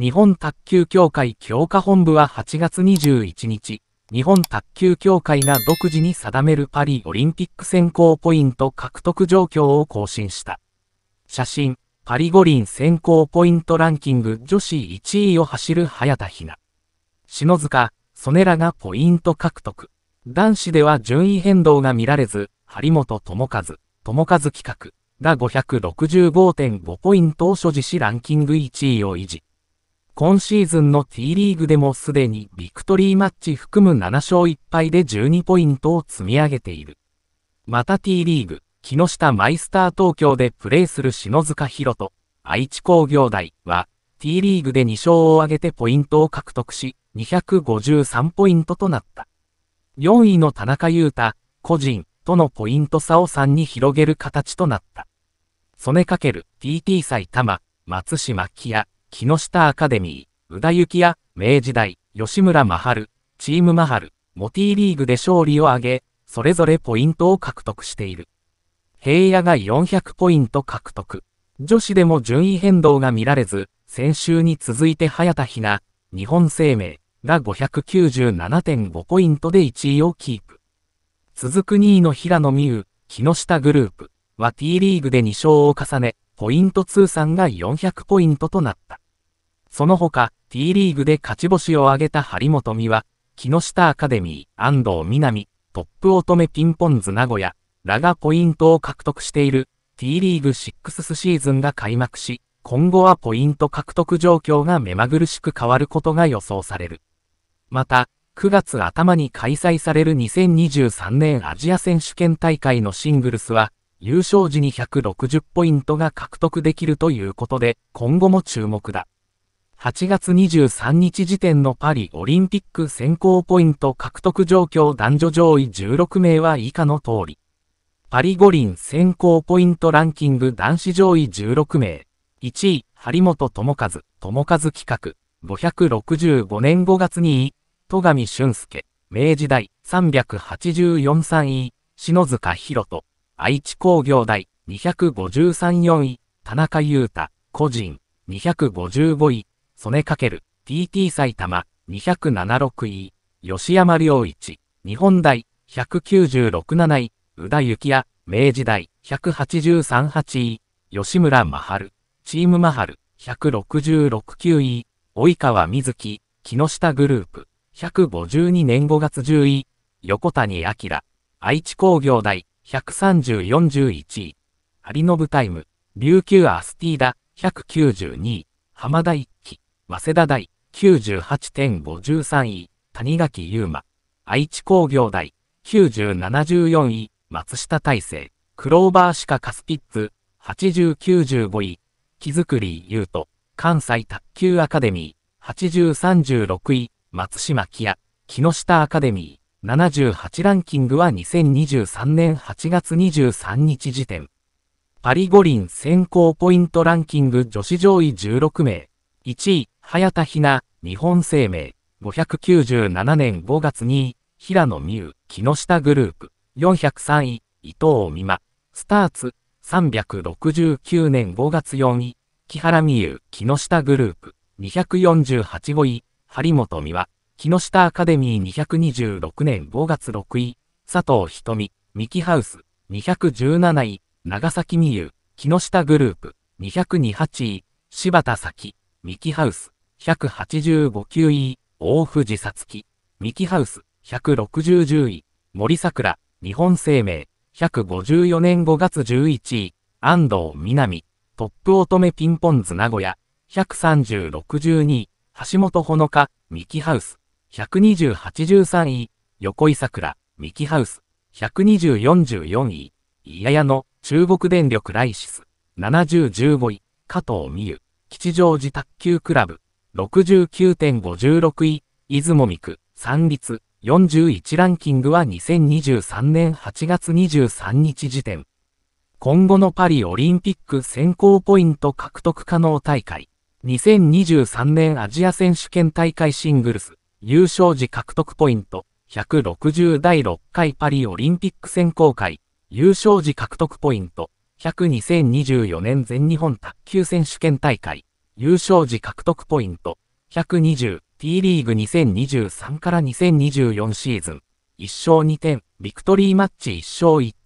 日本卓球協会強化本部は8月21日、日本卓球協会が独自に定めるパリオリンピック選考ポイント獲得状況を更新した。写真、パリ五輪選考ポイントランキング女子1位を走る早田ひな。篠塚、曽根らがポイント獲得。男子では順位変動が見られず、張本智和、智和企画が565.5ポイントを所持しランキング1位を維持。今シーズンの T リーグでもすでにビクトリーマッチ含む7勝1敗で12ポイントを積み上げている。また T リーグ、木下マイスター東京でプレーする篠塚博人、愛知工業大は、T リーグで2勝を挙げてポイントを獲得し、253ポイントとなった。4位の田中優太、個人、とのポイント差を3に広げる形となった。曽根かける TT 祭玉、松島木屋、木下アカデミー、宇田幸也、明治大、吉村真春、チーム真春、モティリーグで勝利を挙げ、それぞれポイントを獲得している。平野が400ポイント獲得。女子でも順位変動が見られず、先週に続いて早田ひな、日本生命が597.5ポイントで1位をキープ。続く2位の平野美宇、木下グループは T リーグで2勝を重ね、ポイント通算が400ポイントとなった。その他、T リーグで勝ち星を挙げた張本美は、木下アカデミー、安藤美波、トップ乙女ピンポンズ名古屋、らがポイントを獲得している T リーグ6シーズンが開幕し、今後はポイント獲得状況が目まぐるしく変わることが予想される。また、9月頭に開催される2023年アジア選手権大会のシングルスは、優勝時に160ポイントが獲得できるということで、今後も注目だ。8月23日時点のパリオリンピック選考ポイント獲得状況男女上位16名は以下の通り。パリ五輪選考ポイントランキング男子上位16名。1位、張本智和、智和企画。565年5月に位、戸上俊介。明治大、384 3位、篠塚博人。愛知工業大、253 4位、田中裕太、個人、255位、曽根かける、TT 埼玉、276位、吉山良一、日本大、196 7位、宇田幸也、明治大、183 8位、吉村真春、チーム真春、166 9位、及川瑞希、木下グループ、152年5月10位、横谷明、愛知工業大、13041位、ハリノブタイム、琉球アスティーダ、192位、浜田一輝、早稲田大、98.53位、谷垣優馬、愛知工業大、9074位、松下大成、クローバーシカカスピッツ、8095位、木造り優斗、関西卓球アカデミー、8036位、松島木屋、木下アカデミー、78ランキングは2023年8月23日時点。パリ五輪先行ポイントランキング女子上位16名。1位、早田ひな、日本生命。597年5月2位、平野美宇、木下グループ。403位、伊藤美馬。スターツ、369年5月4位、木原美優、木下グループ。248位、張本美和。木下アカデミー226年5月6位、佐藤瞳、ミキハウス、217位、長崎美優、木下グループ、228位、柴田咲、ミキハウス、185級位、大藤さつき、ミキハウス、160位、森桜、日本生命、154年5月11位、安藤みなみ、トップ乙女ピンポンズ名古屋、130、62位、橋本ほのか、ミキハウス、12083位、横井桜、ミキハウス、12044位、イヤヤの中国電力ライシス、7015位、加藤美優、吉祥寺卓球クラブ、69.56位、出雲三区、三立、41ランキングは2023年8月23日時点。今後のパリオリンピック選考ポイント獲得可能大会、2023年アジア選手権大会シングルス、優勝時獲得ポイント、160第6回パリオリンピック選考会、優勝時獲得ポイント、1002024年全日本卓球選手権大会、優勝時獲得ポイント、120、T リーグ2023から2024シーズン、1勝2点、ビクトリーマッチ1勝1点、